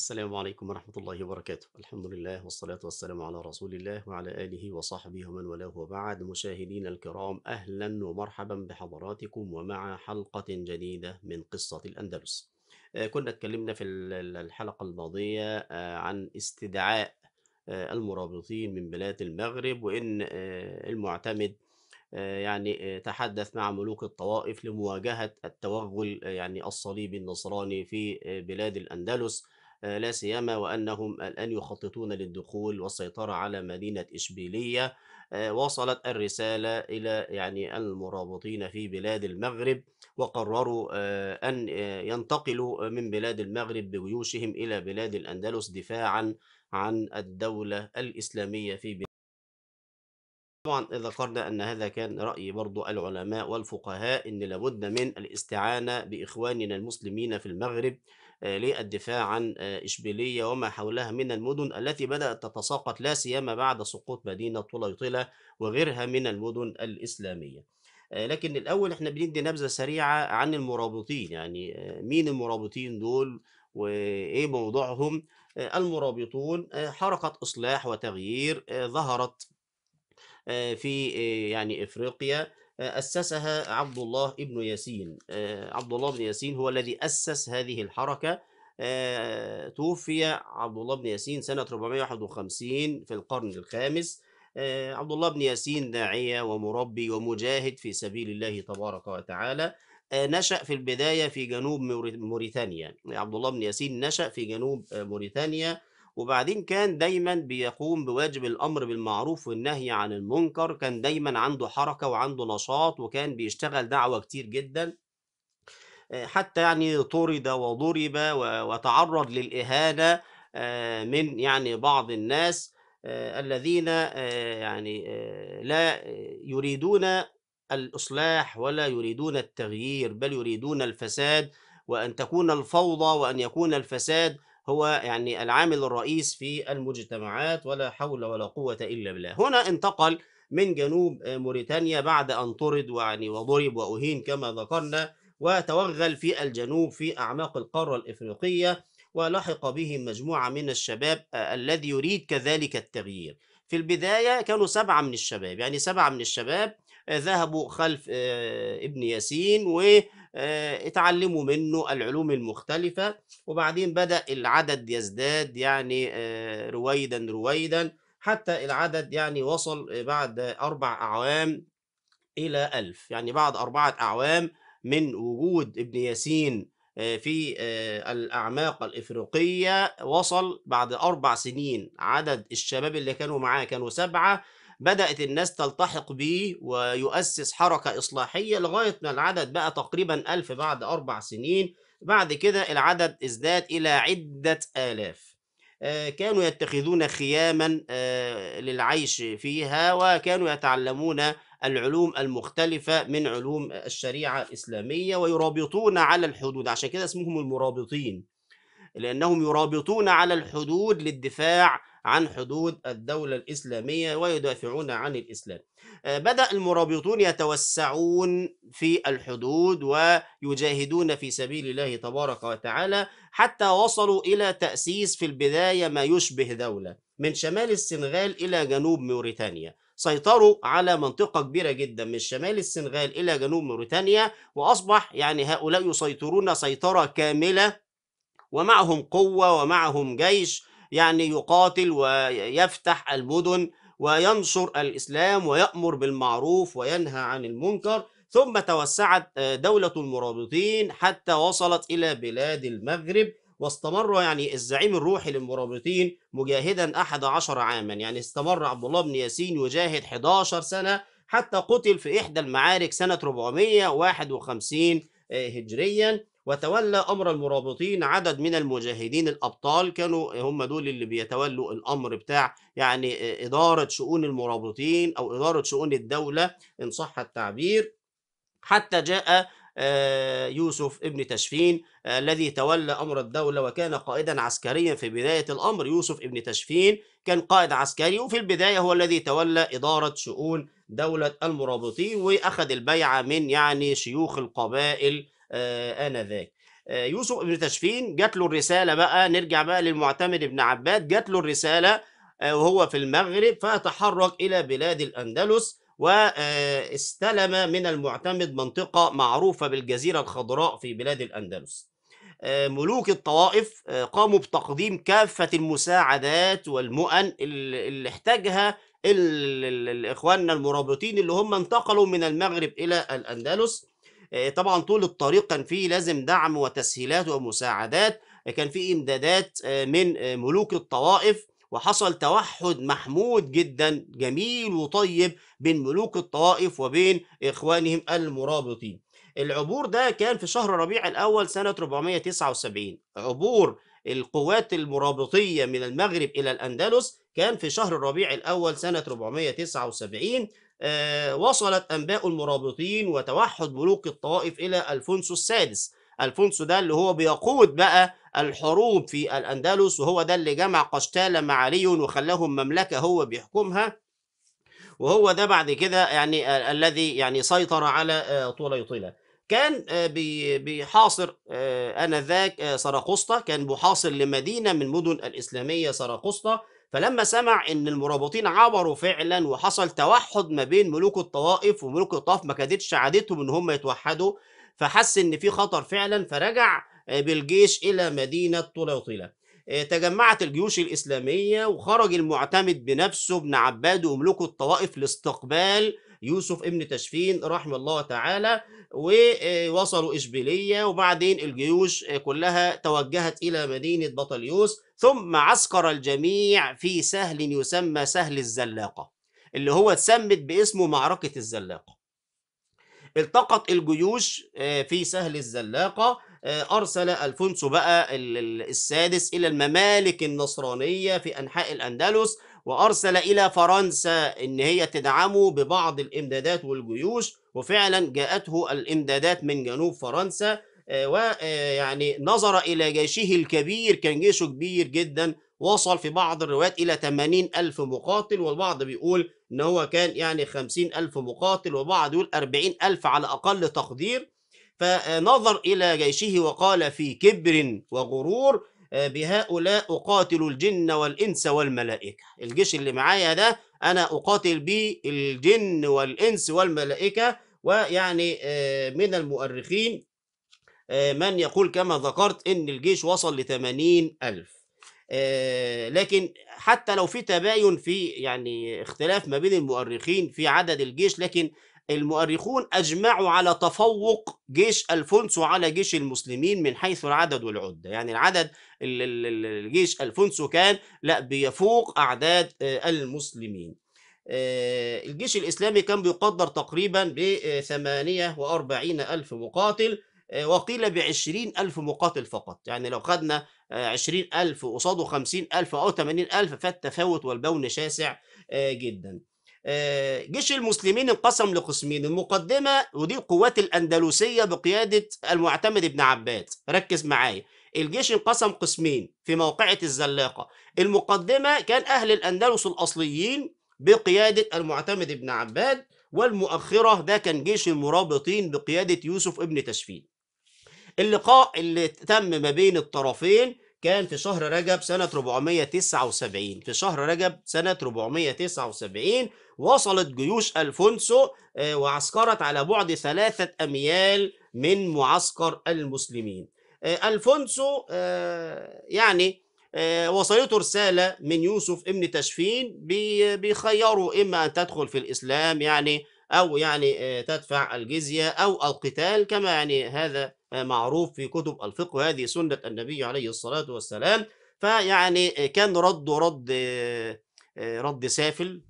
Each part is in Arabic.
السلام عليكم ورحمة الله وبركاته الحمد لله والصلاة والسلام على رسول الله وعلى آله وصحبه ومن والاه وبعد مشاهدين الكرام أهلا ومرحبا بحضراتكم ومع حلقة جديدة من قصة الأندلس آه، كنا اتكلمنا في الحلقة الماضية آه، عن استدعاء آه، المرابطين من بلاد المغرب وإن المعتمد يعني تحدث مع ملوك الطوائف لمواجهة التوغل يعني الصليبي النصراني في بلاد الأندلس آه، لا سيما وأنهم الآن يخططون للدخول والسيطرة على مدينة إشبيلية آه، وصلت الرسالة إلى يعني المرابطين في بلاد المغرب وقرروا آه، أن ينتقلوا من بلاد المغرب بجيوشهم إلى بلاد الأندلس دفاعا عن الدولة الإسلامية في بلاد طبعا ذكرنا ان هذا كان راي برضو العلماء والفقهاء ان لابد من الاستعانه باخواننا المسلمين في المغرب آه، للدفاع عن آه، إشبيلية وما حولها من المدن التي بدأت تتساقط لا سيما بعد سقوط مدينة طليطلة وغيرها من المدن الإسلامية آه، لكن الاول احنا بندي نبذه سريعه عن المرابطين يعني مين المرابطين دول وايه موضوعهم المرابطون حركه اصلاح وتغيير ظهرت في يعني افريقيا أسسها عبد الله ابن ياسين آه، عبد الله بن ياسين هو الذي أسس هذه الحركة آه، توفي عبد الله بن ياسين سنة 451 في القرن الخامس آه، عبد الله بن ياسين داعية ومربي ومجاهد في سبيل الله تبارك وتعالى نشأ في البداية في جنوب موريتانيا عبد الله بن ياسين نشأ في جنوب موريتانيا وبعدين كان دايما بيقوم بواجب الامر بالمعروف والنهي عن المنكر كان دايما عنده حركه وعنده نشاط وكان بيشتغل دعوه كتير جدا آه، حتى يعني طرد وضرب وتعرض للاهانه آه، من يعني بعض الناس آه، الذين يعني لا يريدون الاصلاح ولا يريدون التغيير بل يريدون الفساد وان تكون الفوضى وان يكون الفساد هو يعني العامل الرئيس في المجتمعات ولا حول ولا قوة إلا بالله هنا انتقل من جنوب آه، موريتانيا بعد أن طرد وعني وضرب وأهين كما ذكرنا وتوغل في الجنوب في أعماق القارة الإفريقية ولحق به مجموعة من الشباب آه، الذي يريد كذلك التغيير في البداية كانوا سبعة من الشباب يعني سبعة من الشباب ذهبوا خلف آه، ابن ياسين واتعلموا آه، منه العلوم المختلفة وبعدين بدأ العدد يزداد يعني آه، رويدا رويدا حتى العدد يعني وصل بعد أربع أعوام إلى ألف يعني بعد أربعة أعوام من وجود ابن ياسين في الأعماق الإفريقية وصل بعد أربع سنين عدد الشباب اللي كانوا معاه كانوا سبعة بدأت الناس تلتحق به ويؤسس حركة إصلاحية لغاية ما العدد بقى تقريبا ألف بعد أربع سنين بعد كده العدد ازداد إلى عدة آلاف آه، كانوا يتخذون خياما آه، للعيش فيها وكانوا يتعلمون العلوم المختلفة من علوم الشريعة الإسلامية ويرابطون على الحدود عشان كده اسمهم المرابطين لأنهم يرابطون على الحدود للدفاع عن حدود الدولة الإسلامية ويدافعون عن الإسلام آه، بدأ المرابطون يتوسعون في الحدود ويجاهدون في سبيل الله تبارك وتعالى حتى وصلوا إلى تأسيس في البداية ما يشبه دولة من شمال السنغال إلى جنوب موريتانيا سيطروا على منطقة كبيرة جدا من شمال السنغال إلى جنوب موريتانيا وأصبح يعني هؤلاء يسيطرون سيطرة كاملة ومعهم قوة ومعهم جيش يعني يقاتل ويفتح المدن وينشر الإسلام ويأمر بالمعروف وينهى عن المنكر ثم توسعت آه، دولة المرابطين حتى وصلت إلى بلاد المغرب واستمر يعني الزعيم الروحي للمرابطين مجاهدا أحد عشر عاما يعني استمر عبد الله بن ياسين يجاهد 11 سنة حتى قتل في إحدى المعارك سنة 451 آه، هجريا وتولى أمر المرابطين عدد من المجاهدين الأبطال كانوا هم دول اللي بيتولوا الأمر بتاع يعني إدارة شؤون المرابطين أو إدارة شؤون الدولة إن صح التعبير حتى جاء آه، يوسف ابن تشفين آه، الذي تولى أمر الدولة وكان قائدا عسكريا في بداية الأمر يوسف ابن تشفين كان قائد عسكري وفي البداية هو الذي تولى إدارة شؤون دولة المرابطين وأخذ البيعة من يعني شيوخ القبائل آه، آنذاك آه، يوسف ابن تشفين جات له الرسالة بقى نرجع بقى للمعتمد ابن عباد جات له الرسالة آه، وهو في المغرب فتحرك إلى بلاد الأندلس واستلم من المعتمد منطقة معروفة بالجزيرة الخضراء في بلاد الأندلس ملوك الطوائف قاموا بتقديم كافة المساعدات والمؤن اللي احتاجها الإخواننا المرابطين اللي هم انتقلوا من المغرب إلى الأندلس آه، طبعا طول الطريق كان فيه لازم دعم وتسهيلات ومساعدات آه، كان في امدادات آه، من ملوك الطوائف وحصل توحد محمود جدا جميل وطيب بين ملوك الطوائف وبين اخوانهم المرابطين العبور ده كان في شهر ربيع الاول سنه 479 عبور القوات المرابطيه من المغرب الى الاندلس كان في شهر ربيع الاول سنه 479 آه، وصلت أنباء المرابطين وتوحد ملوك الطوائف إلى ألفونسو السادس ألفونسو ده اللي هو بيقود بقى الحروب في الأندلس وهو ده اللي جمع قشتالة مع علي وخلاهم مملكة هو بيحكمها وهو ده بعد كده يعني الذي يعني سيطر على آه، طليطلة كان آه، بيحاصر آنذاك سراقسطة كان محاصر لمدينة من مدن الإسلامية سراقسطة فلما سمع ان المرابطين عبروا فعلا وحصل توحد ما بين ملوك الطوائف وملوك الطائف ما كانتش عادتهم ان هم يتوحدوا فحس ان في خطر فعلا فرجع آه، بالجيش الى مدينه طليطله آه، تجمعت الجيوش الاسلاميه وخرج المعتمد بنفسه ابن عباد وملوك الطوائف لاستقبال يوسف ابن تشفين رحمه الله تعالى ووصلوا إشبيلية وبعدين الجيوش كلها توجهت إلى مدينة بطليوس ثم عسكر الجميع في سهل يسمى سهل الزلاقة اللي هو اتسمت باسمه معركة الزلاقة التقط الجيوش آه، في سهل الزلاقة آه، أرسل ألفونسو بقى السادس إلى الممالك النصرانية في أنحاء الأندلس وأرسل إلى فرنسا إن هي تدعمه ببعض الإمدادات والجيوش وفعلا جاءته الإمدادات من جنوب فرنسا آه، ويعني آه، نظر إلى جيشه الكبير كان جيشه كبير جدا وصل في بعض الروايات إلى 80 ألف مقاتل والبعض بيقول إن هو كان يعني 50 ألف مقاتل والبعض يقول 40 ألف على أقل تقدير فنظر إلى جيشه وقال في كبر وغرور آه، بهؤلاء أقاتل الجن والإنس والملائكة الجيش اللي معايا ده أنا أقاتل به الجن والإنس والملائكة ويعني آه، من المؤرخين آه، من يقول كما ذكرت أن الجيش وصل لثمانين ألف لكن حتى لو في تباين في يعني اختلاف ما بين المؤرخين في عدد الجيش لكن المؤرخون أجمعوا على تفوق جيش ألفونسو على جيش المسلمين من حيث العدد والعدة يعني العدد الجيش ألفونسو كان لا بيفوق أعداد آه، المسلمين آه، الجيش الإسلامي كان بيقدر تقريبا ب آه، وأربعين ألف مقاتل وقيل ب ألف مقاتل فقط يعني لو خدنا 20000 ألف قصاده 50000 ألف أو 80000 ألف فالتفاوت والبون شاسع جدا آه، جيش المسلمين انقسم لقسمين المقدمة ودي القوات الأندلسية بقيادة المعتمد بن عباد ركز معايا الجيش انقسم قسمين في موقعة الزلاقة المقدمة كان أهل الأندلس الأصليين بقيادة المعتمد بن عباد والمؤخرة ده كان جيش المرابطين بقيادة يوسف ابن تشفين اللقاء اللي تم ما بين الطرفين كان في شهر رجب سنة 479 في شهر رجب سنة 479 وصلت جيوش ألفونسو آه، وعسكرت على بعد ثلاثة أميال من معسكر المسلمين آه، ألفونسو آه، يعني وصلته رسالة من يوسف ابن تشفين بيخيره إما أن تدخل في الإسلام يعني أو يعني آه، تدفع الجزية أو القتال كما يعني هذا آه، معروف في كتب الفقه هذه سنة النبي عليه الصلاة والسلام فيعني آه، كان رد رد رد سافل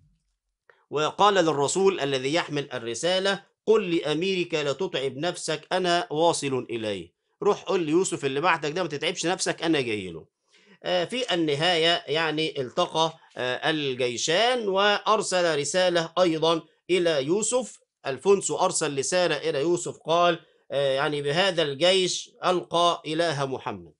وقال للرسول الذي يحمل الرسالة قل لأميرك لا تتعب نفسك أنا واصل إليه روح قل ليوسف اللي بعتك ده ما تتعبش نفسك أنا جاي له في النهاية يعني التقى الجيشان وأرسل رسالة أيضا إلى يوسف ألفونسو أرسل رسالة إلى يوسف قال آه، يعني بهذا الجيش ألقى إله محمد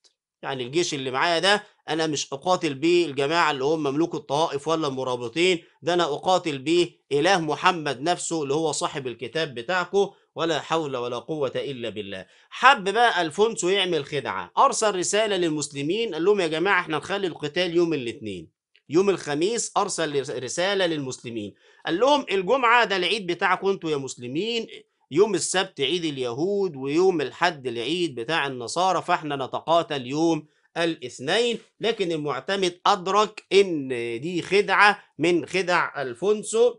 يعني الجيش اللي معايا ده أنا مش أقاتل بيه الجماعة اللي هم مملوك الطوائف ولا المرابطين ده أنا أقاتل بيه إله محمد نفسه اللي هو صاحب الكتاب بتاعكم ولا حول ولا قوة إلا بالله حب بقى ألفونسو يعمل خدعة أرسل رسالة للمسلمين قال لهم يا جماعة احنا نخلي القتال يوم الاثنين يوم الخميس أرسل رسالة للمسلمين قال لهم الجمعة ده العيد بتاعكم انتوا يا مسلمين يوم السبت عيد اليهود ويوم الحد العيد بتاع النصارى فاحنا نتقاتل يوم الاثنين لكن المعتمد أدرك إن دي خدعة من خدع ألفونسو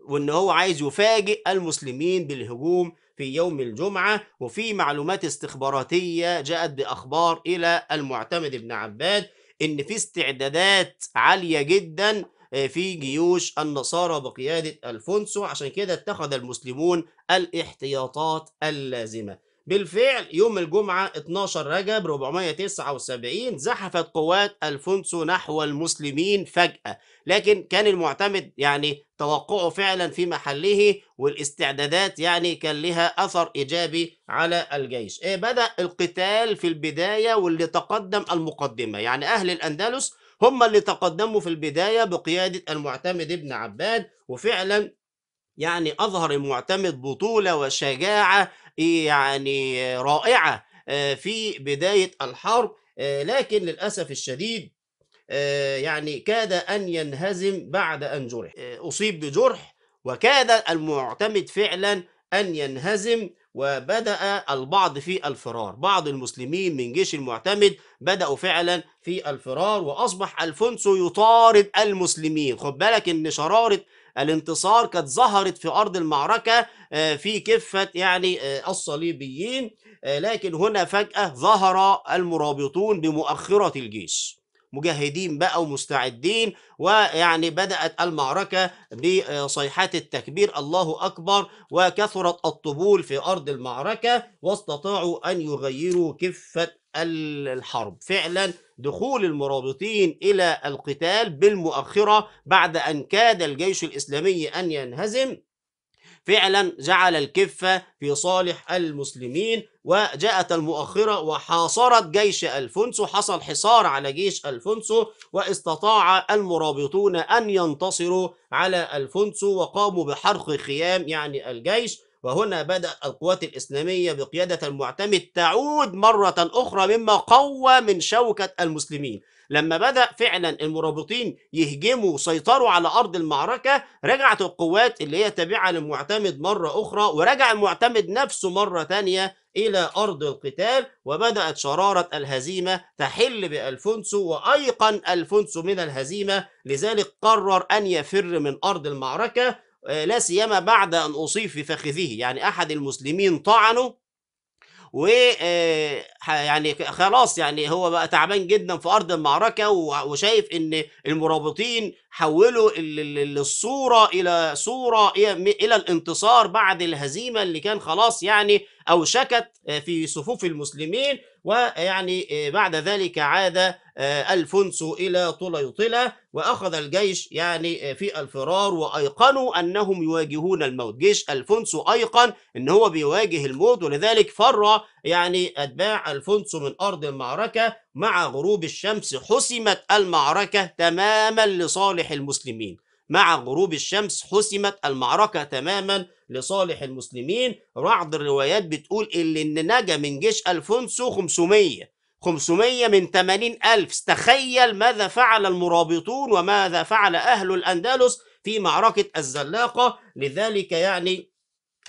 وإن هو عايز يفاجئ المسلمين بالهجوم في يوم الجمعة وفي معلومات استخباراتية جاءت بأخبار إلى المعتمد ابن عباد ان في استعدادات عاليه جدا آه، في جيوش النصارى بقياده الفونسو عشان كده اتخذ المسلمون الاحتياطات اللازمه بالفعل يوم الجمعة 12 رجب 479 زحفت قوات ألفونسو نحو المسلمين فجأة لكن كان المعتمد يعني توقعه فعلا في محله والاستعدادات يعني كان لها أثر إيجابي على الجيش إيه، بدأ القتال في البداية واللي تقدم المقدمة يعني أهل الأندلس هم اللي تقدموا في البداية بقيادة المعتمد ابن عباد وفعلا يعني أظهر المعتمد بطولة وشجاعة يعني رائعة آه، في بداية الحرب آه، لكن للأسف الشديد آه، يعني كاد أن ينهزم بعد أن جرح أصيب بجرح وكاد المعتمد فعلا أن ينهزم وبدأ البعض في الفرار بعض المسلمين من جيش المعتمد بدأوا فعلا في الفرار وأصبح ألفونسو يطارد المسلمين خد بالك إن شرارة الانتصار كانت ظهرت في أرض المعركة آه، في كفة يعني آه، الصليبيين آه، لكن هنا فجأة ظهر المرابطون بمؤخرة الجيش مجاهدين بقى ومستعدين ويعني بدأت المعركة بصيحات التكبير الله أكبر وكثرت الطبول في أرض المعركة واستطاعوا أن يغيروا كفة الحرب فعلا دخول المرابطين إلى القتال بالمؤخرة بعد أن كاد الجيش الإسلامي أن ينهزم فعلا جعل الكفة في صالح المسلمين وجاءت المؤخرة وحاصرت جيش ألفونسو حصل حصار على جيش ألفونسو واستطاع المرابطون أن ينتصروا على ألفونسو وقاموا بحرق خيام يعني الجيش وهنا بدأت القوات الإسلامية بقيادة المعتمد تعود مرة أخرى مما قوى من شوكة المسلمين لما بدأ فعلا المرابطين يهجموا وسيطروا على أرض المعركة رجعت القوات اللي هي تابعة للمعتمد مرة أخرى ورجع المعتمد نفسه مرة تانية إلى أرض القتال وبدأت شرارة الهزيمة تحل بألفونسو وأيقن ألفونسو من الهزيمة لذلك قرر أن يفر من أرض المعركة آه، لا سيما بعد أن أصيب في فخذه يعني أحد المسلمين طعنه و آه، يعني خلاص يعني هو بقى تعبان جدا في ارض المعركه وشايف ان المرابطين حولوا الصوره الى صوره الى الانتصار بعد الهزيمه اللي كان خلاص يعني اوشكت آه، في صفوف المسلمين ويعني آه، بعد ذلك عاد آه، ألفونسو إلى طليطلة وأخذ الجيش يعني آه، في الفرار وأيقنوا أنهم يواجهون الموت جيش ألفونسو أيقن أن هو بيواجه الموت ولذلك فر يعني أتباع ألفونسو من أرض المعركة مع غروب الشمس حسمت المعركة تماما لصالح المسلمين مع غروب الشمس حسمت المعركة تماما لصالح المسلمين بعض الروايات بتقول اللي ان نجا من جيش الفونسو 500 500 من 80 ألف تخيل ماذا فعل المرابطون وماذا فعل أهل الأندلس في معركة الزلاقة لذلك يعني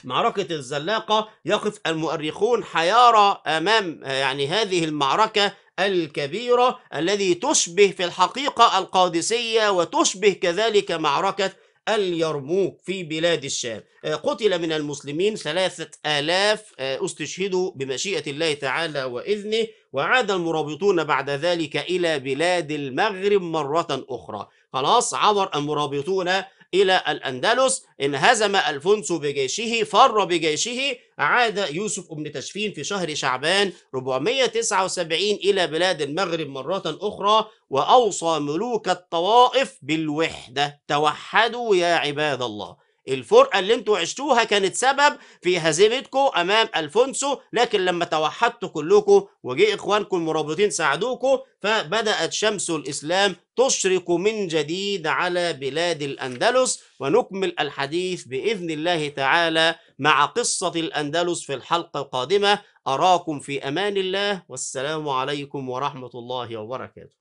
معركة الزلاقة يقف المؤرخون حيارى أمام يعني هذه المعركة الكبيرة الذي تشبه في الحقيقة القادسية وتشبه كذلك معركة اليرموك في بلاد الشام آه، قتل من المسلمين ثلاثة آلاف آه، استشهدوا بمشيئة الله تعالى وإذنه وعاد المرابطون بعد ذلك إلى بلاد المغرب مرة أخرى خلاص عبر المرابطون إلى الأندلس انهزم ألفونسو بجيشه فر بجيشه عاد يوسف بن تشفين في شهر شعبان 479 إلى بلاد المغرب مرة أخرى وأوصى ملوك الطوائف بالوحدة توحدوا يا عباد الله الفرقة اللي انتوا عشتوها كانت سبب في هزيمتكم أمام ألفونسو لكن لما توحدتوا كلكم وجه إخوانكم المرابطين ساعدوكم فبدأت شمس الإسلام تشرق من جديد على بلاد الأندلس ونكمل الحديث بإذن الله تعالى مع قصة الأندلس في الحلقة القادمة أراكم في أمان الله والسلام عليكم ورحمة الله وبركاته